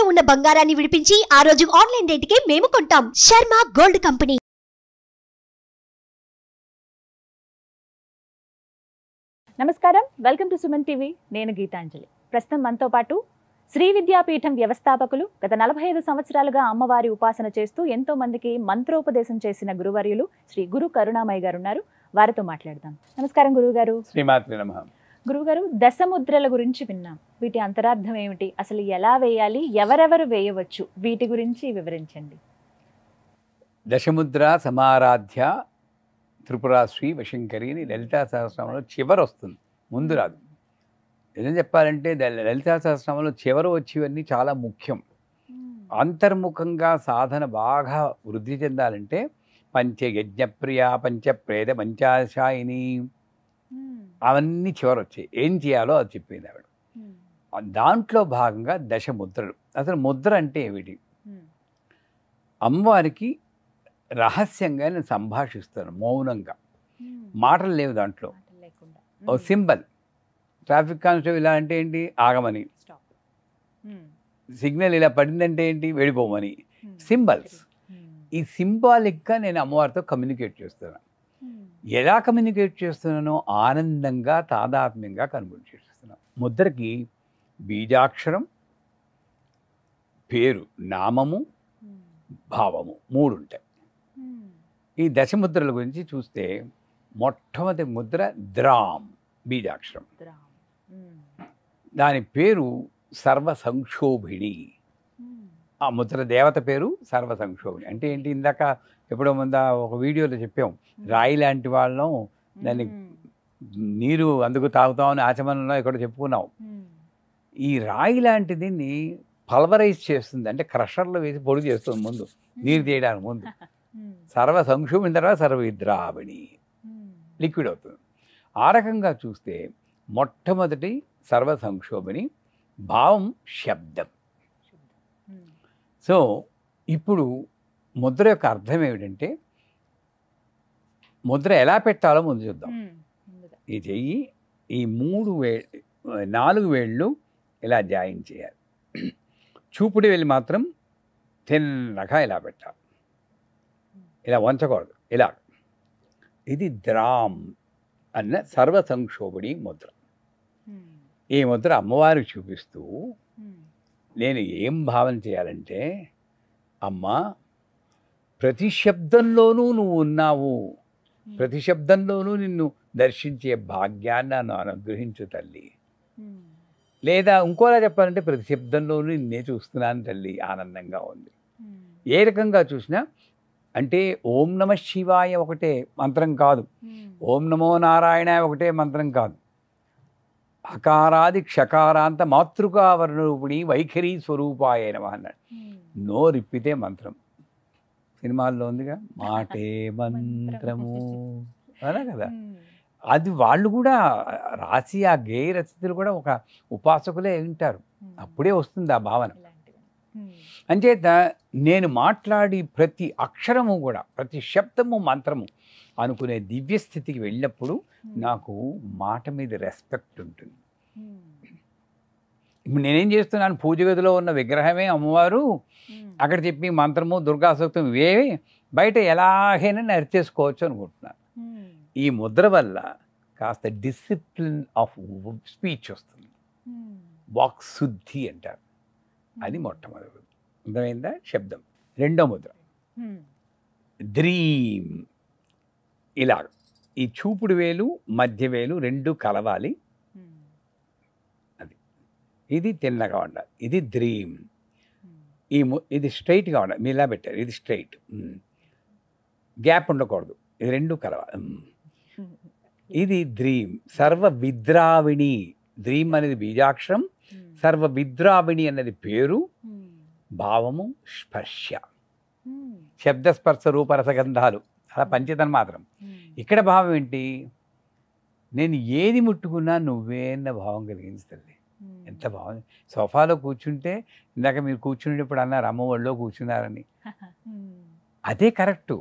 తాకట్టులో ఉన్న బంగారాన్ని విడిపించి ఆ రోజు ఆన్లైన్ కి మేము కొంటాం శర్మ గోల్డ్ కంపెనీ నమస్కారం వెల్కమ్ టు సుమన్ టీవీ నేను గీతాంజలి ప్రస్తుతం మనతో పాటు శ్రీ విద్యాపీఠం వ్యవస్థాపకులు గత నలభై ఐదు సంవత్సరాలుగా అమ్మవారి ఉపాసన చేస్తూ ఎంతో మందికి మంత్రోపదేశం చేసిన గురువర్యులు శ్రీ గురు కరుణామయ్య గారు ఉన్నారు వారితో మాట్లాడదాం నమస్కారం గురువు గారు శ్రీమాత్రి నమః గురువుగారు దశముద్రల గురించి విన్నాం వీటి అంతరార్థం ఏమిటి అసలు ఎలా వేయాలి ఎవరెవరు వేయవచ్చు వీటి గురించి వివరించండి దశముద్ర సమారాధ్య త్రిపురాశ్రీ వశంకరి అని లలితా సహస్రంలో చివరి వస్తుంది ముందు రాదు నిజం చెప్పాలంటే లలితా సహస్రంలో చివరి వచ్చేవన్నీ చాలా ముఖ్యం అంతర్ముఖంగా సాధన బాగా వృద్ధి చెందాలంటే పంచయజ్ఞప్రియ పంచప్రేద పంచాశాయిని అవన్నీ చివరి వచ్చాయి ఏం చేయాలో అది చెప్పింది ఆవిడ దాంట్లో భాగంగా దశ ముద్రలు అసలు ముద్ర అంటే ఏమిటి అమ్మవారికి రహస్యంగా నేను సంభాషిస్తాను మౌనంగా మాటలు లేవు దాంట్లో ఓ సింబల్ ట్రాఫిక్ కానిస్టేబుల్ ఇలా అంటే ఏంటి ఆగమని సిగ్నల్ ఇలా పడిందంటే ఏంటి వెళ్ళిపోమని సింబల్స్ ఈ సింబాలిక్గా నేను అమ్మవారితో కమ్యూనికేట్ చేస్తాను ఎలా కమ్యూనికేట్ చేస్తున్నానో ఆనందంగా తాదాత్మ్యంగా కనుగొని చేస్తున్నాను ముద్రకి బీజాక్షరం పేరు నామము భావము మూడు ఉంటాయి ఈ ముద్రల గురించి చూస్తే మొట్టమొదటి ముద్ర ద్రామ్ బీజాక్షరం దాని పేరు సర్వ సంక్షోభిణి ఆ ముద్ర దేవత పేరు సర్వ సంక్షోభి అంటే ఏంటి ఇందాక ఎప్పుడో ముందా ఒక వీడియోలో చెప్పాం రాయి లాంటి వాళ్ళం దాన్ని నీరు అందుకు తాగుతామని ఆచమనంలో ఇక్కడ చెప్పుకున్నాం ఈ రాయి లాంటి దీన్ని పల్వరైజ్ చేస్తుంది అంటే క్రషర్లో వేసి పొడి చేస్తుంది ముందు నీరు తీయడానికి ముందు సర్వ సంక్షోభిన తర్వాత సర్వవిద్రావణి లిక్విడ్ అవుతుంది ఆ రకంగా చూస్తే మొట్టమొదటి సర్వ సంక్షోభిణి భావం శబ్దం సో ఇప్పుడు ముద్ర యొక్క అర్థం ఏమిటంటే ముద్ర ఎలా పెట్టాలో ముందు చూద్దాం ఈ చెయ్యి ఈ మూడు వే నాలుగు వేళ్ళు ఇలా జాయిన్ చేయాలి చూపుడు వెళ్ళి మాత్రం తిన్నగా ఇలా పెట్టాలి ఇలా వంచకూడదు ఇలా ఇది ద్రామ్ అన్న సర్వ సంక్షోభుడి ముద్ర ఈ ముద్ర అమ్మవారికి చూపిస్తూ నేను ఏం భావన చేయాలంటే అమ్మా ప్రతి శబ్దంలోనూ నువ్వు ఉన్నావు ప్రతి శబ్దంలోనూ నిన్ను దర్శించే భాగ్యాన్ని నన్ను అనుగ్రహించు తల్లి లేదా ఇంకోలా చెప్పాలంటే ప్రతి శబ్దంలోనూ నిన్నే చూస్తున్నాను తల్లి ఆనందంగా ఉంది ఏ రకంగా చూసినా అంటే ఓం నమ శివాయ ఒకటే మంత్రం కాదు ఓం నమో నారాయణ ఒకటే మంత్రం కాదు అకారాది క్షకారాంత రూపిణి వైఖరి స్వరూపాయ నమ అన్నాడు రిప్పితే మంత్రం సినిమాల్లో ఉందిగా మాటే మంత్రము అలా కదా అది వాళ్ళు కూడా రాసి ఆ గేయ రచితులు కూడా ఒక ఉపాసకులే ఉంటారు అప్పుడే వస్తుంది ఆ భావన అంచేత నేను మాట్లాడి ప్రతి అక్షరము కూడా ప్రతి శబ్దము మంత్రము అనుకునే దివ్యస్థితికి వెళ్ళినప్పుడు నాకు మాట మీద రెస్పెక్ట్ ఉంటుంది ఇప్పుడు నేనేం చేస్తున్నాను పూజ గదిలో ఉన్న విగ్రహమే అమ్మవారు అక్కడ చెప్పి మంత్రము దుర్గాసక్తం ఇవేవి బయట ఎలాగైనా నరిచేసుకోవచ్చు అనుకుంటున్నాను ఈ ముద్ర వల్ల కాస్త డిసిప్లిన్ ఆఫ్ స్పీచ్ వస్తుంది వాక్ శుద్ధి అంటారు అది మొట్టమొదటి అర్థమైందా శబ్దం రెండో ముద్ర ద్రీమ్ ఇలా ఈ చూపుడు వేలు మధ్య వేలు రెండు కలవాలి ఇది తిన్నగా ఉండాలి ఇది డ్రీమ్ hmm. ఈ ఇది స్ట్రైట్గా ఉండాలి మీలా పెట్టారు ఇది స్ట్రైట్ hmm. గ్యాప్ ఉండకూడదు ఇది రెండు కలవ hmm. ఇది డ్రీమ్ సర్వ విద్రావిణి డ్రీమ్ అనేది బీజాక్షరం సర్వ విద్రావిణి అనేది పేరు భావము స్పర్శ శబ్దస్పర్శ రూపరసగంధాలు అలా పంచేతను మాత్రం ఇక్కడ భావం ఏంటి నేను ఏది ముట్టుకున్నా నువ్వే అన్న భావం కలిగింది తల్లి ఎంత బాగుంది సోఫాలో కూర్చుంటే ఇందాక మీరు కూర్చునేటప్పుడు అన్నారు అమ్మ వాళ్ళలో కూర్చున్నారని అదే కరెక్టు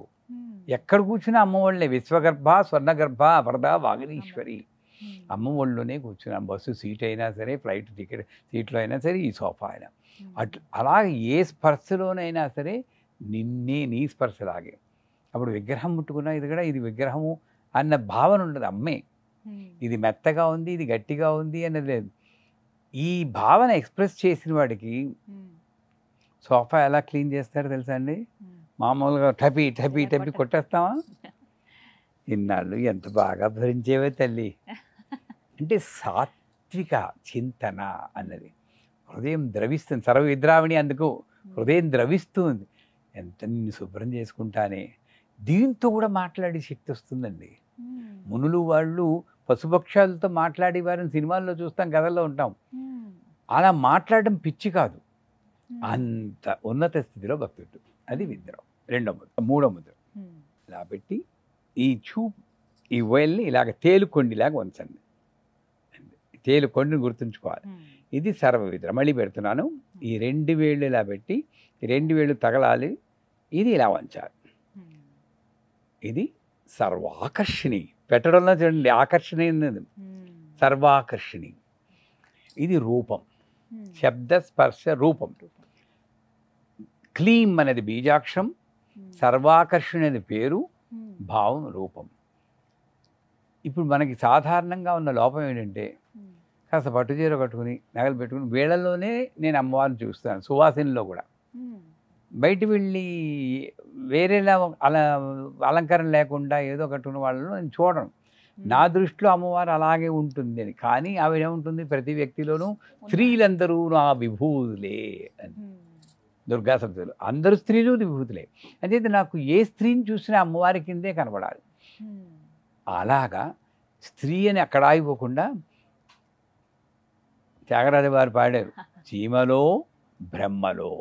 ఎక్కడ కూర్చున్నా వాళ్ళే విశ్వగర్భ స్వర్ణగర్భ అవరద వాగనీశ్వరి అమ్మఒళ్ళలోనే కూర్చున్నాం బస్సు సీట్ అయినా సరే ఫ్లైట్ టికెట్ సీట్లో అయినా సరే ఈ సోఫా అయినా అట్లా అలా ఏ స్పర్శలోనైనా సరే నిన్నే నీ స్పర్శలాగే అప్పుడు విగ్రహం ముట్టుకున్నా ఇది కూడా ఇది విగ్రహము అన్న భావన ఉండదు అమ్మే ఇది మెత్తగా ఉంది ఇది గట్టిగా ఉంది అన్నది లేదు ఈ భావన ఎక్స్ప్రెస్ చేసిన వాడికి సోఫా ఎలా క్లీన్ చేస్తారో తెలుసా అండి మామూలుగా టపి టపి టపి కొట్టేస్తావా ఇన్నాళ్ళు ఎంత బాగా భరించేవే తల్లి అంటే సాత్విక చింతన అన్నది హృదయం ద్రవిస్తుంది సర్వ విద్రావిణి అందుకు హృదయం ద్రవిస్తుంది ఎంత నిన్ను శుభ్రం చేసుకుంటానే దీంతో కూడా మాట్లాడే శక్తి వస్తుందండి మునులు వాళ్ళు పశుపక్షాలతో మాట్లాడే వారిని సినిమాల్లో చూస్తాం కథల్లో ఉంటాం hmm. అలా మాట్లాడడం పిచ్చి కాదు hmm. అంత ఉన్నత స్థితిలో భక్తుడు అది విద్రం రెండో ముద్ర మూడో ముద్ర ఇలా hmm. పెట్టి ఈ చూపు ఈ వేల్ని ఇలాగ తేలుకొండిలాగా ఉంచండి తేలుకొండిని గుర్తుంచుకోవాలి ఇది సర్వ విద్ర మళ్ళీ పెడుతున్నాను ఈ రెండు వేళ్ళు ఇలా పెట్టి రెండు వేళ్ళు తగలాలి ఇది ఇలా వంచాలి ఇది సర్వాకర్షణీయం పెట్టడంలో చూడండి ఆకర్షణీయమైనది సర్వాకర్షణీ ఇది రూపం శబ్ద స్పర్శ రూపం క్లీమ్ అనేది బీజాక్షం సర్వాకర్షణ అనేది పేరు భావం రూపం ఇప్పుడు మనకి సాధారణంగా ఉన్న లోపం ఏంటంటే కాస్త పట్టుచీర కట్టుకుని నగలు పెట్టుకుని వేళల్లోనే నేను అమ్మవారిని చూస్తాను సువాసనలో కూడా బయట వెళ్ళి వేరేలా అలా అలంకరణ లేకుండా ఏదో ఒకటి ఉన్న వాళ్ళను నేను చూడను నా దృష్టిలో అమ్మవారు అలాగే ఉంటుంది అని కానీ ఆవిడ ఏముంటుంది ప్రతి వ్యక్తిలోనూ స్త్రీలందరూ నా విభూతులే అని దుర్గా సప్తులు అందరు స్త్రీలు విభూతులే అంతే నాకు ఏ స్త్రీని చూసినా అమ్మవారి కిందే కనబడాలి అలాగా స్త్రీ అని అక్కడ ఆగిపోకుండా త్యాగరాజు వారు పాడారు చీమలో బ్రహ్మలో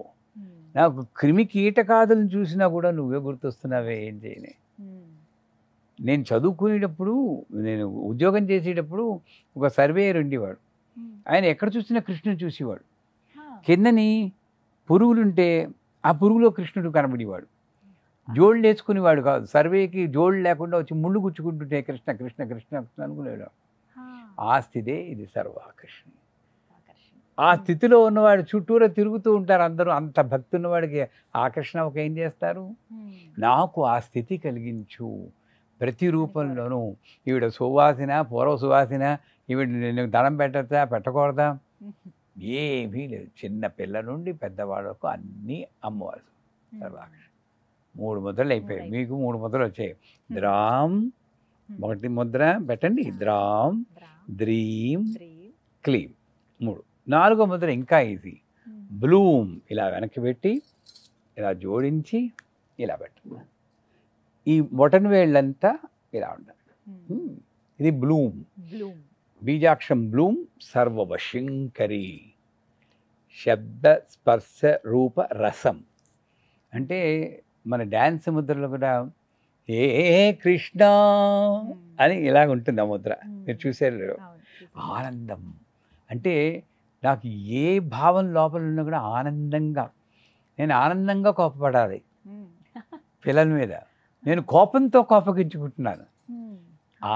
నాకు క్రిమి కీటకాదులను చూసినా కూడా నువ్వే గుర్తొస్తున్నావే ఏం చేయని నేను చదువుకునేటప్పుడు నేను ఉద్యోగం చేసేటప్పుడు ఒక సర్వేయర్ ఉండేవాడు ఆయన ఎక్కడ చూసినా కృష్ణుడు చూసేవాడు కిందని పురుగులుంటే ఆ పురుగులో కృష్ణుడు కనబడేవాడు జోళ్ళు నేర్చుకునేవాడు కాదు సర్వేకి జోళ్ళు లేకుండా వచ్చి ముళ్ళు గుచ్చుకుంటుంటే కృష్ణ కృష్ణ కృష్ణ కృష్ణ అనుకునేవాడు ఆస్తిదే ఇది ఇది సర్వాకృష్ణ ఆ స్థితిలో ఉన్నవాడు చుట్టూరా తిరుగుతూ ఉంటారు అందరూ అంత భక్తి ఉన్నవాడికి ఆకర్షణ ఒక ఏం చేస్తారు నాకు ఆ స్థితి కలిగించు ప్రతి రూపంలోనూ ఈవిడ సువాసన పూర్వ సువాసన ఈవిడ నేను ధనం పెట్టద్దా పెట్టకూడదా ఏమీ లేదు చిన్న పిల్ల నుండి పెద్దవాళ్ళకు అన్నీ అమ్మవారు మూడు ముద్రలు అయిపోయాయి మీకు మూడు ముద్రలు వచ్చాయి ద్రామ్ ఒకటి ముద్ర పెట్టండి ద్రామ్ ద్రీమ్ క్లీమ్ మూడు నాలుగో ముద్ర ఇంకా ఈజీ బ్లూమ్ hmm. ఇలా వెనక్కి పెట్టి ఇలా జోడించి ఇలా పెట్ట ఈ మొటన్ వేళ్ళంతా ఇలా ఉండాలి hmm. Hmm. ఇది బ్లూమ్ బీజాక్షం బ్లూమ్ సర్వవశంకరి శబ్ద స్పర్శ రూప రసం అంటే మన డ్యాన్స్ ముద్రలో కూడా ఏ కృష్ణ అని ఇలాగ ఉంటుంది ఆ ముద్ర మీరు చూసారు ఆనందం అంటే నాకు ఏ భావం లోపల ఉన్నా కూడా ఆనందంగా నేను ఆనందంగా కోపపడాలి పిల్లల మీద నేను కోపంతో కోపగించుకుంటున్నాను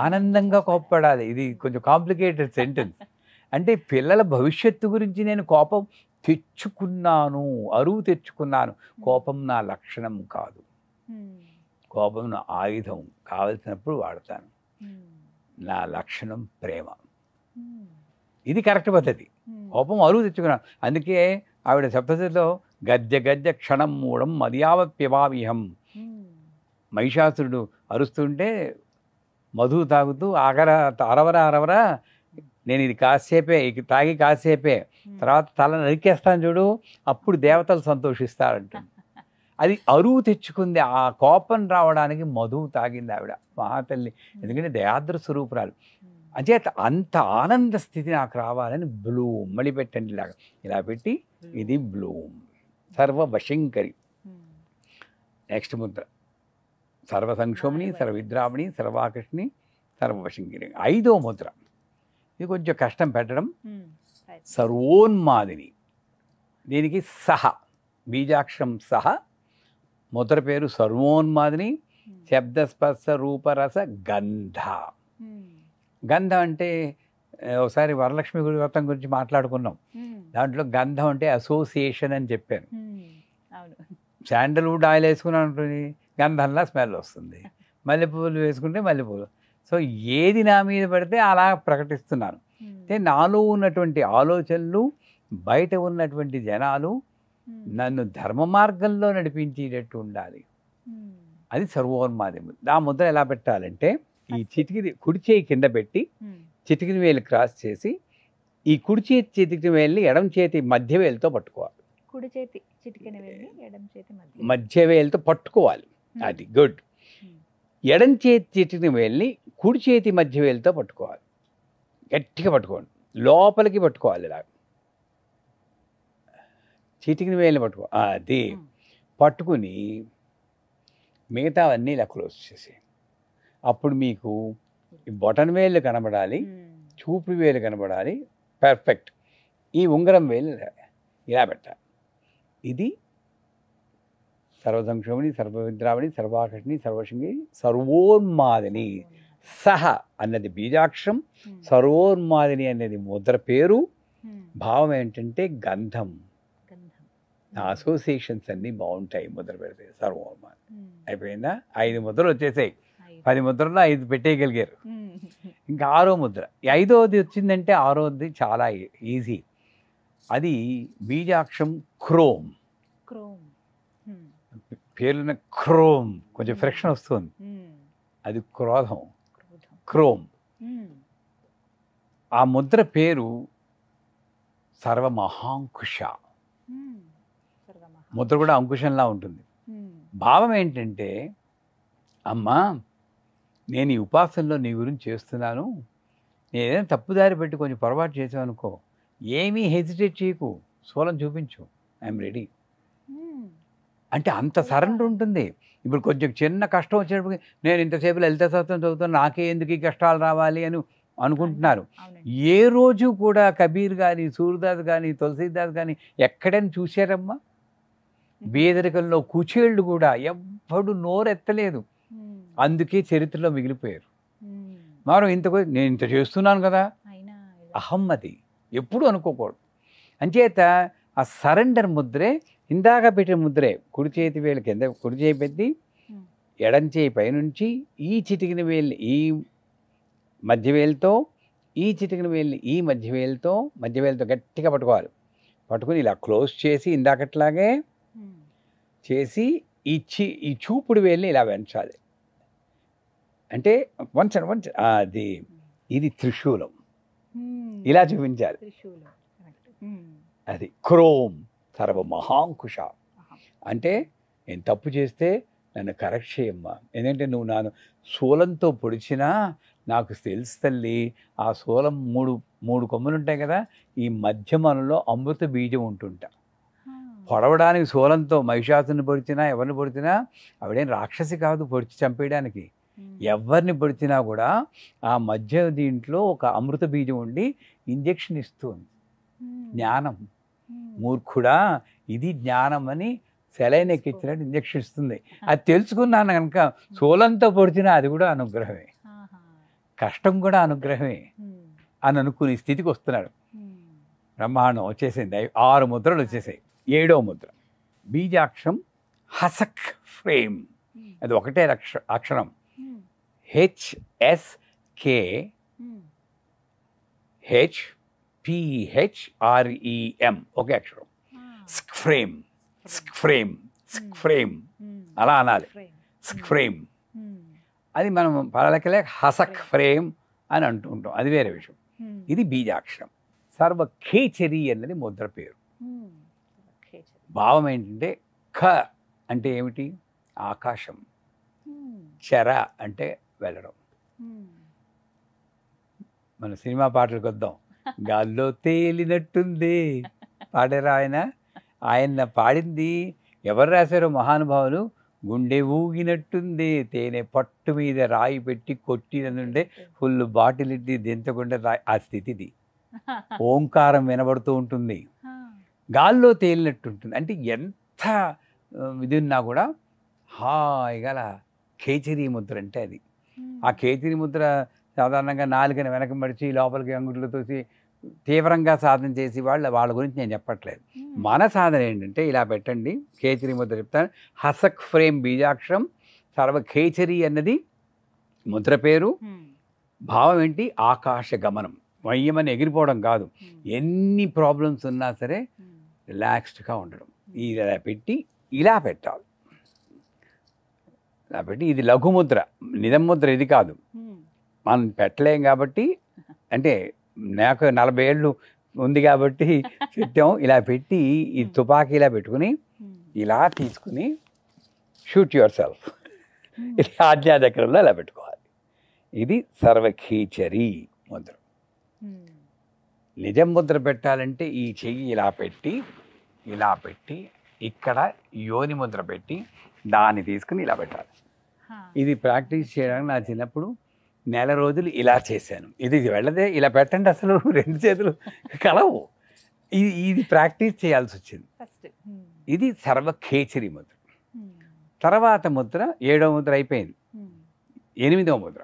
ఆనందంగా కోపపడాలి ఇది కొంచెం కాంప్లికేటెడ్ సెంటెన్స్ అంటే పిల్లల భవిష్యత్తు గురించి నేను కోపం తెచ్చుకున్నాను అరువు తెచ్చుకున్నాను కోపం నా లక్షణం కాదు కోపం నా ఆయుధం కావలసినప్పుడు వాడతాను నా లక్షణం ప్రేమ ఇది కరెక్ట్ పద్ధతి కోపం అరువు తెచ్చుకున్నాం అందుకే ఆవిడ సప్తశతిలో గద్య గద్య క్షణం మూడం మదియావప్యవామిహం మహిషాసురుడు అరుస్తుంటే మధు తాగుతూ ఆగర అరవర అరవర నేను ఇది కాసేపే తాగి కాసేపే తర్వాత తల నరికేస్తాను చూడు అప్పుడు దేవతలు సంతోషిస్తారంట అది అరువు తెచ్చుకుంది ఆ కోపం రావడానికి మధువు తాగింది ఆవిడ మహాతల్లి ఎందుకంటే దయాద్ర స్వరూపురాలు అంచేత అంత ఆనంద స్థితి నాకు రావాలని బ్లూమ్ మళ్ళీ పెట్టండి ఇలాగ ఇలా పెట్టి hmm. ఇది బ్లూమ్ సర్వవశంకరి hmm. నెక్స్ట్ ముద్ర సర్వ సంక్షోభిణి సర్వవిద్రామణి సర్వాకర్షిణి సర్వవశంకరి ఐదో ముద్ర ఇది కొంచెం కష్టం పెట్టడం hmm. సర్వోన్మాదిని దీనికి సహ బీజాక్షరం సహ ముద్ర పేరు సర్వోన్మాదిని శబ్దస్పర్శ రూపరస గంధ గంధం అంటే ఒకసారి వరలక్ష్మి వ్రతం గురించి మాట్లాడుకున్నాం దాంట్లో గంధం అంటే అసోసియేషన్ అని చెప్పాను శాండల్వుడ్ ఆయిల్ వేసుకున్నాం అనుకుని గంధంలా స్మెల్ వస్తుంది మల్లెపూలు వేసుకుంటే మల్లెపూలు సో ఏది నా మీద పడితే అలా ప్రకటిస్తున్నాను అంటే నాలో ఉన్నటువంటి ఆలోచనలు బయట ఉన్నటువంటి జనాలు నన్ను ధర్మ మార్గంలో నడిపించేటట్టు ఉండాలి అది సర్వోన్మాదం ఆ ముద్ర ఎలా పెట్టాలంటే ఈ చిటికిది కుడిచేయి కింద పెట్టి చిటికిన వేలు క్రాస్ చేసి ఈ కుడి చేతి చిటికిన వేలిని ఎడం చేతి మధ్య వేలుతో పట్టుకోవాలి కుడి చేతి చిటికిన వేలిని ఎడం చేతి మధ్య వేలుతో పట్టుకోవాలి అది గుడ్ ఎడం చేతి చిటికిన వేలిని కుడి చేతి మధ్య వేలుతో పట్టుకోవాలి గట్టిగా పట్టుకోండి లోపలికి పట్టుకోవాలి ఇలా చిటికిన వేలిని పట్టుకో అది పట్టుకుని మిగతావన్నీ ఇలా క్లోజ్ చేసేయండి అప్పుడు మీకు బొటన్ వేలు కనబడాలి hmm. చూపు వేలు కనబడాలి పర్ఫెక్ట్ ఈ ఉంగరం వేలు ఇలా పెట్టాలి ఇది సర్వసంక్షోమిని సర్వవిద్రామణి సర్వాకర్షిణి సర్వశృంగి సర్వోన్మాదిని సహ అన్నది బీజాక్షం hmm. సర్వోన్మాదిని అనేది ముద్ర పేరు hmm. భావం ఏంటంటే గంధం నా అసోసియేషన్స్ అన్నీ బాగుంటాయి ముద్ర పెడితే సర్వోన్మాది అయిపోయిందా ఐదు ముద్రలు వచ్చేసాయి పది ముద్రలో ఐదు పెట్టేయగలిగారు ఇంకా ఆరో ముద్ర ఐదోది వచ్చిందంటే ఆరోది చాలా ఈజీ అది బీజాక్షం క్రోమ్ క్రోమ్ పేర్లన క్రోమ్ కొంచెం ఫ్రిక్షన్ వస్తుంది అది క్రోధం క్రోమ్ ఆ ముద్ర పేరు సర్వమహాంకుశ ముద్ర కూడా అంకుశంలా ఉంటుంది భావం ఏంటంటే అమ్మ నేను ఈ ఉపాసనలో నీ గురించి చేస్తున్నాను నేనేదైనా తప్పుదారి పెట్టి కొంచెం పొరపాటు చేసావు అనుకో ఏమీ హెజిటేట్ చేయకు సోలం చూపించు ఐఎమ్ రెడీ అంటే అంత సరెండర్ ఉంటుంది ఇప్పుడు కొంచెం చిన్న కష్టం వచ్చినప్పుడు నేను ఇంతసేపు లలిత శాస్త్రం చదువుతాను నాకే ఎందుకు ఈ కష్టాలు రావాలి అని అనుకుంటున్నారు ఏ రోజు కూడా కబీర్ కానీ సూర్దాస్ కానీ తులసీదాస్ కానీ ఎక్కడైనా చూశారమ్మా బేదరికంలో కుచేళ్ళు కూడా ఎవ్వడు నోరెత్తలేదు అందుకే చరిత్రలో మిగిలిపోయారు మరో ఇంత నేను ఇంత చేస్తున్నాను కదా అహం అది ఎప్పుడు అనుకోకూడదు అంచేత ఆ సరెండర్ ముద్రే ఇందాక పెట్టిన ముద్రే కుడి చేతి వేలు కింద కుడి చేయి పెట్టి ఎడం చేయి పైనుంచి ఈ చిటికిన వేలు ఈ మధ్య వేలతో ఈ చిటికిన వేలు ఈ మధ్య వేలతో మధ్య వేలతో గట్టిగా పట్టుకోవాలి పట్టుకుని ఇలా క్లోజ్ చేసి ఇందాకట్లాగే చేసి ఈ చి ఈ చూపుడు వేలిని ఇలా పెంచాలి అంటే వన్స్ అండ్ వన్స్ అది ఇది త్రిశూలం hmm. ఇలా చూపించాలి hmm. అది క్రోమ్ సర్వ మహాంకుష అంటే నేను తప్పు చేస్తే నన్ను కరెక్ట్ చేయమ్మా ఎందుకంటే నువ్వు నాను శూలంతో పొడిచినా నాకు తెలుసు తల్లి ఆ శూలం మూడు మూడు కొమ్మలు ఉంటాయి కదా ఈ మనలో అమృత బీజం ఉంటుంట పొడవడానికి శూలంతో మహిషాసుని పొడిచినా ఎవరిని పొడిచినా ఆవిడేం రాక్షసి కాదు పొడిచి చంపేయడానికి ఎవరిని పడితేనా కూడా ఆ మధ్య దీంట్లో ఒక అమృత బీజం ఉండి ఇంజక్షన్ ఇస్తుంది జ్ఞానం మూర్ఖుడా ఇది జ్ఞానం అని సెలైన్ ఎక్కించినట్టు ఇంజక్షన్ ఇస్తుంది అది తెలుసుకున్నాను కనుక సోలంతో పొడిచినా అది కూడా అనుగ్రహమే కష్టం కూడా అనుగ్రహమే అని అనుకునే స్థితికి వస్తున్నాడు బ్రహ్మాండం వచ్చేసింది ఆరు ముద్రలు వచ్చేసాయి ఏడో ముద్ర బీజాక్షం హసక్ ఫ్రేమ్ అది ఒకటే అక్షరం హెచ్ఎస్కే హెచ్ పిహెచ్ఆర్ఈఎం ఒకే అక్షరం స్క్ఫ్రేమ్ స్క్ఫ్రేమ్ స్క్ఫ్రేమ్ అలా అనాలి స్క్ఫ్రేమ్ hmm. అది మనం పలకలే హసక్ ఫ్రేమ్ అని అంటుంటాం అది వేరే విషయం hmm. ఇది బీజాక్షరం సర్వ ఖేచరి అన్నది ముద్ర పేరు hmm. భావం ఏంటంటే ఖ అంటే ఏమిటి ఆకాశం చెర అంటే వెళ్ళడం మన సినిమా పాటలకు వద్దాం గాల్లో తేలినట్టుంది పాడారా ఆయన ఆయన పాడింది ఎవరు రాశారో మహానుభావులు గుండె ఊగినట్టుంది తేనె పట్టు మీద రాయి పెట్టి కొట్టినందుంటే ఫుల్ బాటిల్ ఇట్టి దించకుండా ఆ స్థితిది ఓంకారం వినబడుతూ ఉంటుంది గాల్లో తేలినట్టుంటుంది అంటే ఎంత ఇది ఉన్నా కూడా హాయిగా కేచరీ ముద్ర అంటే అది ఆ కేచరీ ముద్ర సాధారణంగా నాలుగని వెనక మడిచి లోపలికి అంగుట్లు తోసి తీవ్రంగా సాధన చేసి వాళ్ళు వాళ్ళ గురించి నేను చెప్పట్లేదు మన సాధన ఏంటంటే ఇలా పెట్టండి కేచరీ ముద్ర చెప్తాను హసక్ ఫ్రేమ్ బీజాక్షరం సర్వ కేచరీ అన్నది ముద్ర పేరు భావం ఏంటి ఆకాశ గమనం వయ్యమని ఎగిరిపోవడం కాదు ఎన్ని ప్రాబ్లమ్స్ ఉన్నా సరే రిలాక్స్డ్గా ఉండడం ఇలా పెట్టి ఇలా పెట్టాలి కాబట్టి ఇది లఘుముద్ర నిజముద్ర ఇది కాదు మనం పెట్టలేం కాబట్టి అంటే నాకు నలభై ఏళ్ళు ఉంది కాబట్టి పెట్టాం ఇలా పెట్టి ఈ తుపాకీ ఇలా పెట్టుకుని ఇలా తీసుకుని షూట్ యువర్ సెల్ఫ్ ఇది దగ్గరలో ఇలా పెట్టుకోవాలి ఇది సర్వఖీచరి ముద్ర నిజం ముద్ర పెట్టాలంటే ఈ చెయ్యి ఇలా పెట్టి ఇలా పెట్టి ఇక్కడ యోని ముద్ర పెట్టి దాన్ని తీసుకుని ఇలా పెట్టాలి ఇది ప్రాక్టీస్ చేయడానికి నా చిన్నప్పుడు నెల రోజులు ఇలా చేశాను ఇది వెళ్ళదే ఇలా పెట్టండి అసలు రెండు చేతులు కలవు ఇది ఇది ప్రాక్టీస్ చేయాల్సి వచ్చింది ఇది సర్వ ఖేచరి ముద్ర తర్వాత ముద్ర ఏడవ ముద్ర అయిపోయింది ఎనిమిదవ ముద్ర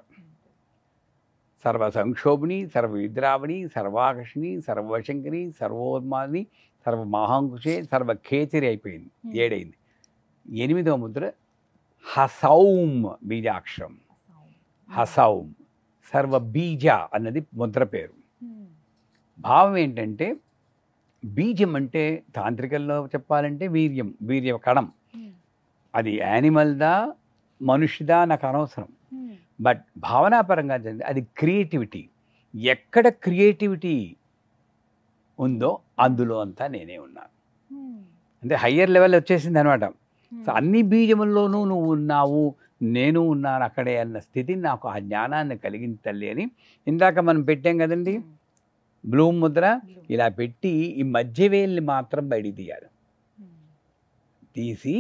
సర్వ సంక్షోభిణి సర్వ విద్రావణి సర్వాకర్షిణి సర్వశంకరి సర్వోన్మాదిని సర్వ మహాంకుశే సర్వ ఖేచరి అయిపోయింది ఏడైంది ఎనిమిదవ ముద్ర హసౌం బీజాక్షరం హసౌం బీజ అన్నది ముద్ర పేరు భావం ఏంటంటే బీజం అంటే తాంత్రికల్లో చెప్పాలంటే వీర్యం వీర్య కణం అది యానిమల్దా మనుషుదా నాకు అనవసరం బట్ భావనాపరంగా అది క్రియేటివిటీ ఎక్కడ క్రియేటివిటీ ఉందో అందులో అంతా నేనే ఉన్నాను అంటే హయ్యర్ లెవెల్ వచ్చేసింది అనమాట సో అన్ని బీజముల్లోనూ నువ్వు ఉన్నావు నేను ఉన్నాను అక్కడే అన్న స్థితి నాకు ఆ జ్ఞానాన్ని కలిగింది తల్లి అని ఇందాక మనం పెట్టాం కదండి బ్లూ ముద్ర ఇలా పెట్టి ఈ వేల్ని మాత్రం బయటికి తీయాలి తీసి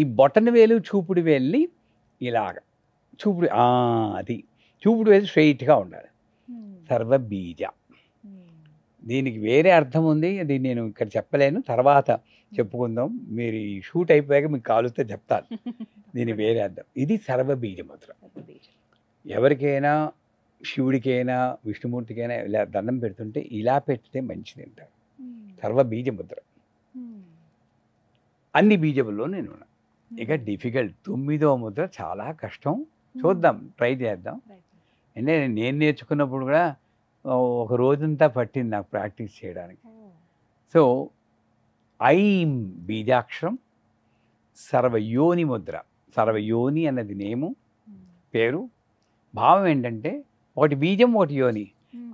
ఈ బొటన వేలు చూపుడు వేల్ని ఇలాగ చూపుడు అది చూపుడు వేలు స్ట్రైట్గా ఉండాలి బీజ దీనికి వేరే అర్థం ఉంది అది నేను ఇక్కడ చెప్పలేను తర్వాత చెప్పుకుందాం మీరు ఈ షూట్ అయిపోయాక మీకు కాలుస్తే చెప్తాను దీన్ని వేరే అర్థం ఇది సర్వబీజ మంత్రం ఎవరికైనా శివుడికైనా విష్ణుమూర్తికైనా ఇలా దండం పెడుతుంటే ఇలా పెడితే మంచిది అంటారు సర్వబీజ ముద్ర అన్ని బీజముల్లో నేను ఇక డిఫికల్ట్ తొమ్మిదవ ముద్ర చాలా కష్టం చూద్దాం ట్రై చేద్దాం అంటే నేను నేర్చుకున్నప్పుడు కూడా ఒక రోజంతా పట్టింది నాకు ప్రాక్టీస్ చేయడానికి సో ఐం బీజాక్షరం సర్వయోని ముద్ర సర్వయోని అన్నది నేము పేరు భావం ఏంటంటే ఒకటి బీజం ఒకటి యోని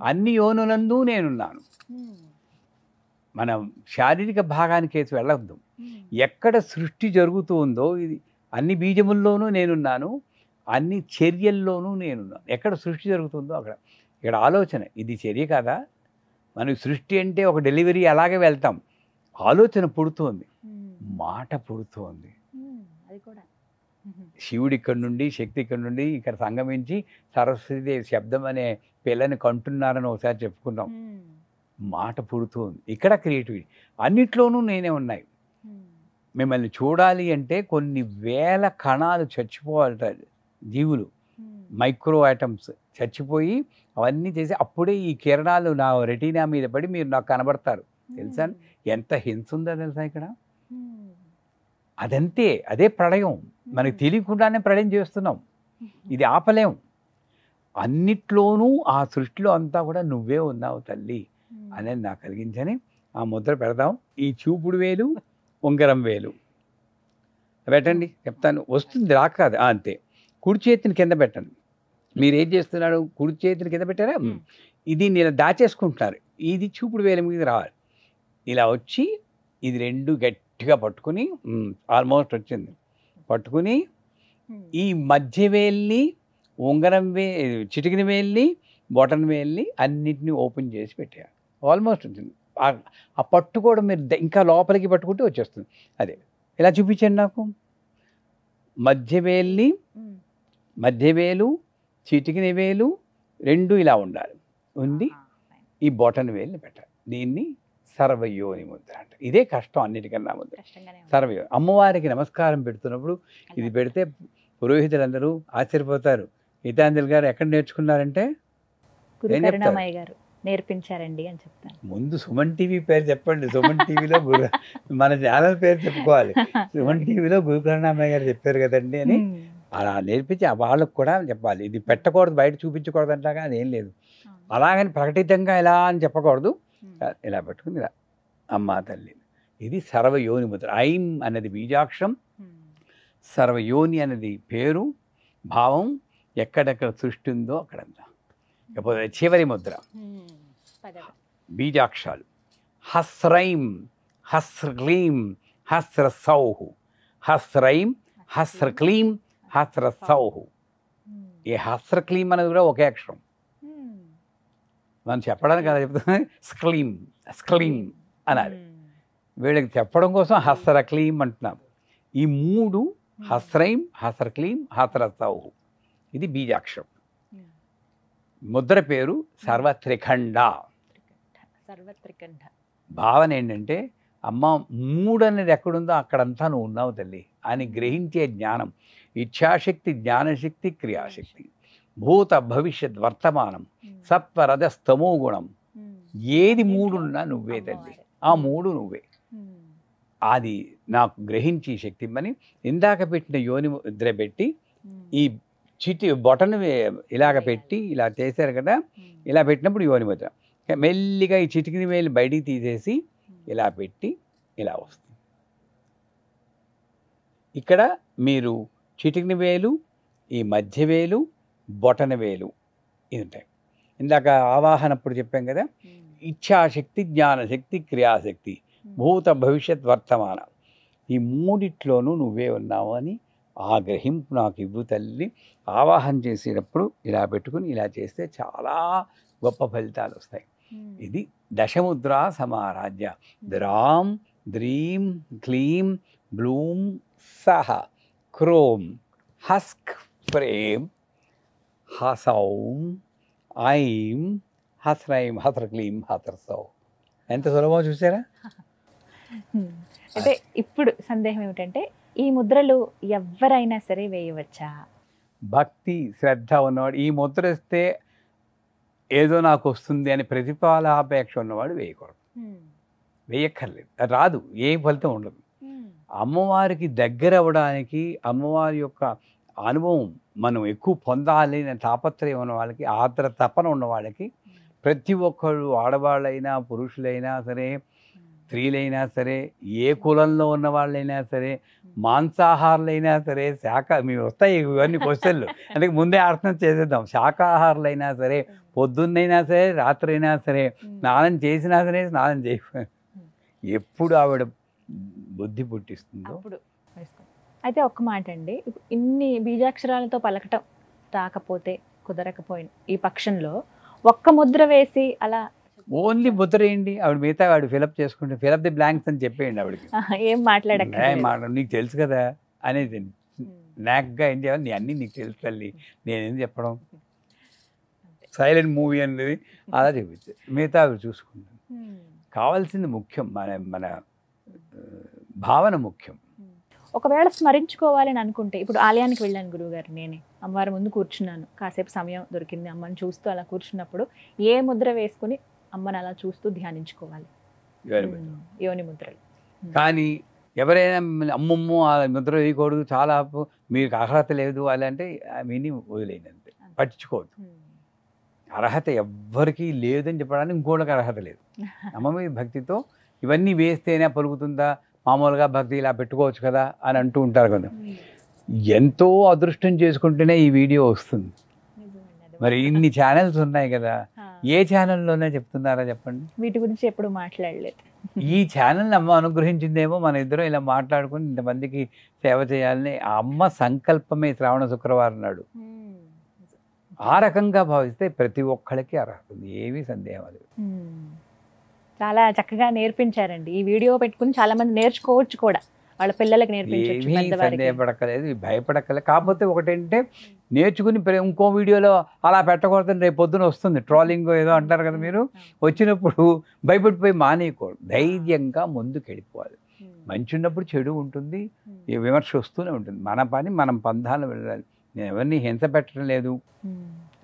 అన్ని యోనులందు నేనున్నాను మనం శారీరక భాగానికేసి వెళ్ళొద్దు ఎక్కడ సృష్టి జరుగుతూ ఉందో ఇది అన్ని బీజముల్లోనూ నేనున్నాను అన్ని చర్యల్లోనూ నేనున్నాను ఎక్కడ సృష్టి జరుగుతుందో అక్కడ ఇక్కడ ఆలోచన ఇది చర్య కాదా మనకి సృష్టి అంటే ఒక డెలివరీ అలాగే వెళ్తాం ఆలోచన పుడుతోంది మాట పుడుతోంది శివుడి ఇక్కడ నుండి శక్తి ఇక్కడ నుండి ఇక్కడ సంగమించి సరస్వతిదేవి శబ్దం అనే పిల్లని కంటున్నారని ఒకసారి చెప్పుకున్నాం మాట పుడుతుంది ఇక్కడ క్రియేటివిటీ అన్నిట్లోనూ నేనే ఉన్నాయి మిమ్మల్ని చూడాలి అంటే కొన్ని వేల కణాలు చచ్చిపోవాలి జీవులు మైక్రో ఐటమ్స్ చచ్చిపోయి అవన్నీ చేసి అప్పుడే ఈ కిరణాలు నా రెటీనా మీద పడి మీరు నాకు కనబడతారు తెలుసా ఎంత హింస ఉందో తెలుసా ఇక్కడ అదంతే అదే ప్రళయం మనకు తెలియకుండానే ప్రళయం చేస్తున్నాం ఇది ఆపలేం అన్నిట్లోనూ ఆ సృష్టిలో అంతా కూడా నువ్వే ఉన్నావు తల్లి అనేది నాకు కలిగించని ఆ ముద్ర పెడదాం ఈ చూపుడు వేలు ఉంగరం వేలు పెట్టండి చెప్తాను వస్తుంది రాకాదు అంతే కుడి చేతిని కింద పెట్టండి మీరు ఏం చేస్తున్నారు కుడి చేతిని కింద పెట్టారా ఇది నేను దాచేసుకుంటున్నారు ఇది చూపుడు వేలు మీద రావాలి ఇలా వచ్చి ఇది రెండు గట్టిగా పట్టుకుని ఆల్మోస్ట్ వచ్చింది పట్టుకుని hmm. ఈ మధ్య వేల్ని ఉంగరం వే చిటికిన వేల్ని బొటన్ వేల్ని అన్నిటినీ ఓపెన్ చేసి పెట్టారు ఆల్మోస్ట్ వచ్చింది ఆ పట్టు కూడా మీరు ఇంకా లోపలికి పట్టుకుంటే వచ్చేస్తుంది అదే ఇలా చూపించండి నాకు మధ్య hmm. వేలు చిటికిన వేలు రెండు ఇలా ఉండాలి ఉంది ఈ బొటన్ వేల్ని పెట్టాలి దీన్ని సర్వయోని ముద్ర అంటే ఇదే కష్టం అన్నిటికన్నా ముద్ర సర్వయోని అమ్మవారికి నమస్కారం పెడుతున్నప్పుడు ఇది పెడితే పురోహితులందరూ ఆశ్చర్యపోతారు గీతాంజలి గారు ఎక్కడ నేర్చుకున్నారంటే నేర్పించారండి అని చెప్తాను ముందు సుమన్ టీవీ పేరు చెప్పండి సుమన్ టీవీలో గురు మన ఛానల్ పేరు చెప్పుకోవాలి సుమన్ టీవీలో గురుకరణామయ్య గారు చెప్పారు కదండి అని అలా నేర్పించి వాళ్ళకు కూడా చెప్పాలి ఇది పెట్టకూడదు బయట చూపించకూడదు అంటాగా అదేం లేదు అలాగని ప్రకటితంగా ఎలా అని చెప్పకూడదు Hmm. ఇలా పెట్టుకుంది ఇలా అమ్మ తల్లి ఇది సర్వయోని ముద్ర ఐం అన్నది బీజాక్షం hmm. సర్వయోని అనేది పేరు భావం ఎక్కడెక్కడ సృష్టి ఉందో అక్కడ లేకపోతే hmm. చివరి ముద్ర బీజాక్షాలు హస్రైం హస్రీం హస్రసౌహు హస్రైం హస్రక్లీం హస్రసౌహు ఈ హస్రక్లీం అనేది కూడా ఒకే అక్షరం మనం చెప్పడానికి అలా చెప్తాం స్క్లీమ్ స్క్లీమ్ అనాలి వీళ్ళకి చెప్పడం కోసం హస్ర క్లీమ్ అంటున్నాం ఈ మూడు హస్రైం హస్ర క్లీం సౌహు ఇది బీజాక్షరం ముద్ర పేరు సర్వత్రిఖండ సర్వత్రిఖండ భావన ఏంటంటే అమ్మ మూడు అనేది ఎక్కడుందో అక్కడంతా నువ్వు ఉన్నావు తల్లి అని గ్రహించే జ్ఞానం ఇచ్ఛాశక్తి జ్ఞానశక్తి క్రియాశక్తి భూత భవిష్యత్ వర్తమానం సత్వరజస్తమో గుణం ఏది మూడున్నా నువ్వే తల్లి ఆ మూడు నువ్వే అది నాకు గ్రహించి శక్తి ఇమ్మని ఇందాక పెట్టిన యోని ముద్ర పెట్టి ఈ చిటి బొటను ఇలాగ పెట్టి ఇలా చేశారు కదా ఇలా పెట్టినప్పుడు యోని ముద్ర మెల్లిగా ఈ చిటికిని మేలు బయటికి తీసేసి ఇలా పెట్టి ఇలా వస్తుంది ఇక్కడ మీరు చిటికిని వేలు ఈ మధ్య వేలు బొటనవేలు ఇది ఉంటాయి ఇందాక ఆవాహనప్పుడు చెప్పాం కదా ఇచ్ఛాశక్తి జ్ఞానశక్తి క్రియాశక్తి భూత భవిష్యత్ వర్తమాన ఈ మూడిట్లోనూ నువ్వే ఉన్నావు అని ఆ గ్రహింపు నాకు ఇవ్వు తల్లి ఆవాహన చేసేటప్పుడు ఇలా పెట్టుకుని ఇలా చేస్తే చాలా గొప్ప ఫలితాలు వస్తాయి ఇది దశముద్ర సమారాజ్య ద్రామ్ ద్రీం క్లీం బ్లూమ్ సహ క్రోమ్ హస్క్ ఫ్రేమ్ హసౌం ఐం హస్రైం హస్ర క్లీం హస్రసౌ ఎంత సులభం చూసారా అంటే ఇప్పుడు సందేహం ఏమిటంటే ఈ ముద్రలు ఎవరైనా సరే వేయవచ్చా భక్తి శ్రద్ధ ఉన్నవాడు ఈ ముద్ర ఇస్తే ఏదో నాకు వస్తుంది అని ప్రతిఫలాపేక్ష ఉన్నవాడు వేయకూడదు వేయక్కర్లేదు రాదు ఏ ఫలితం ఉండదు అమ్మవారికి దగ్గర అవ్వడానికి అమ్మవారి యొక్క అనుభవం మనం ఎక్కువ పొందాలి అనే తాపత్రయం ఉన్న వాళ్ళకి ఆద్ర తపన ఉన్న వాళ్ళకి ప్రతి ఒక్కరు ఆడవాళ్ళైనా పురుషులైనా సరే స్త్రీలైనా సరే ఏ కులంలో ఉన్న వాళ్ళైనా సరే మాంసాహారులైనా సరే శాఖ మీ వస్తాయి ఇవన్నీ క్వశ్చన్లు అందుకే ముందే అర్థం చేసేద్దాం శాఖాహారులైనా సరే పొద్దున్నైనా సరే రాత్రి అయినా సరే స్నానం చేసినా సరే స్నానం చేయ ఎప్పుడు ఆవిడ బుద్ధి పుట్టిస్తుందో అయితే ఒక్క మాట అండి ఇన్ని బీజాక్షరాలతో పలకటం రాకపోతే కుదరకపోయిన ఈ పక్షంలో ఒక్క ముద్ర వేసి అలా ఓన్లీ ముద్ర ఏంటి ఆవిడ మిగతా ఆవిడ ఫిలప్ చేసుకుంటే ఫిలప్ ది బ్లాంక్స్ అని చెప్పేయండి ఆవిడకి ఏం మాట్లాడక నీకు తెలుసు కదా అనేది నాక్గా ఏం చేయాలి నీ అన్ని నీకు తెలుసు తల్లి నేనేం చెప్పడం సైలెంట్ మూవీ అనేది అలా చెప్పింది మిగతా ఆవిడ చూసుకుంటాను కావాల్సింది ముఖ్యం మన మన భావన ముఖ్యం ఒకవేళ స్మరించుకోవాలని అనుకుంటే ఇప్పుడు ఆలయానికి వెళ్ళాను గురువుగారు నేనే అమ్మవారి ముందు కూర్చున్నాను కాసేపు సమయం దొరికింది అమ్మని చూస్తూ అలా కూర్చున్నప్పుడు ఏ ముద్ర వేసుకుని అమ్మని అలా చూస్తూ ధ్యానించుకోవాలి యోని ముద్రలు కానీ ఎవరైనా అమ్మమ్మ ముద్ర వేయకూడదు చాలా మీకు అర్హత లేదు అలా అంటే మీని వదిలేనంతే పట్టించుకోవద్దు అర్హత ఎవ్వరికీ లేదని చెప్పడానికి ఇంకోళ్ళకి అర్హత లేదు అమ్మ మీద భక్తితో ఇవన్నీ వేస్తేనే పలుకుతుందా మామూలుగా భక్తి ఇలా పెట్టుకోవచ్చు కదా అని అంటూ ఉంటారు కదా ఎంతో అదృష్టం చేసుకుంటేనే ఈ వీడియో వస్తుంది మరి ఇన్ని ఛానల్స్ ఉన్నాయి కదా ఏ ఛానల్లోనే చెప్తున్నారా చెప్పండి వీటి గురించి ఎప్పుడు మాట్లాడలేదు ఈ ఛానల్ అమ్మ అనుగ్రహించిందేమో మన ఇద్దరం ఇలా మాట్లాడుకుని ఇంతమందికి సేవ చేయాలని ఆ అమ్మ సంకల్పమే శ్రావణ శుక్రవారం నాడు ఆ రకంగా భావిస్తే ప్రతి ఒక్కళ్ళకి అర్హత ఏమీ సందేహం అది చాలా చక్కగా నేర్పించారండి ఈ వీడియో పెట్టుకుని చాలా మంది నేర్చుకోవచ్చు కూడా వాళ్ళ పిల్లలకు నేర్పించవచ్చు భయపడక్కలేదు కాకపోతే ఒకటంటే నేర్చుకుని ఇంకో వీడియోలో అలా పెట్టకూడదని రేపు పొద్దున వస్తుంది ట్రాలింగ్ ఏదో అంటారు కదా మీరు వచ్చినప్పుడు భయపడిపోయి మానేయకూడదు ధైర్యంగా ముందుకు వెళ్ళిపోవాలి మంచి ఉన్నప్పుడు చెడు ఉంటుంది విమర్శ వస్తూనే ఉంటుంది మన పని మనం పంధాలు వెళ్ళాలి నేను ఎవరిని హింస పెట్టడం లేదు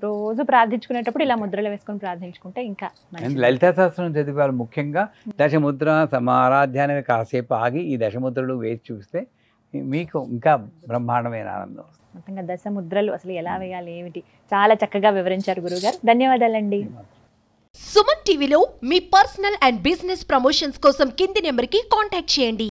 రోజు ప్రార్థించుకునేటప్పుడు ఇలా ముద్రలు వేసుకొని ప్రార్థించుకుంటే ఇంకా లలిత శాస్త్రం వాళ్ళు ముఖ్యంగా దశముద్ర సమారాధ్యాన్ని కాసేపు ఆగి ఈ దశముద్రలు వేసి చూస్తే మీకు ఇంకా బ్రహ్మాండమైన ఆనందం మొత్తంగా దశముద్రలు అసలు ఎలా వేయాలి ఏమిటి చాలా చక్కగా వివరించారు గురుగారు ధన్యవాదాలండి సుమన్ టీవీలో మీ పర్సనల్ అండ్ బిజినెస్ ప్రమోషన్స్ కోసం కింది నెంబర్కి కాంటాక్ట్ చేయండి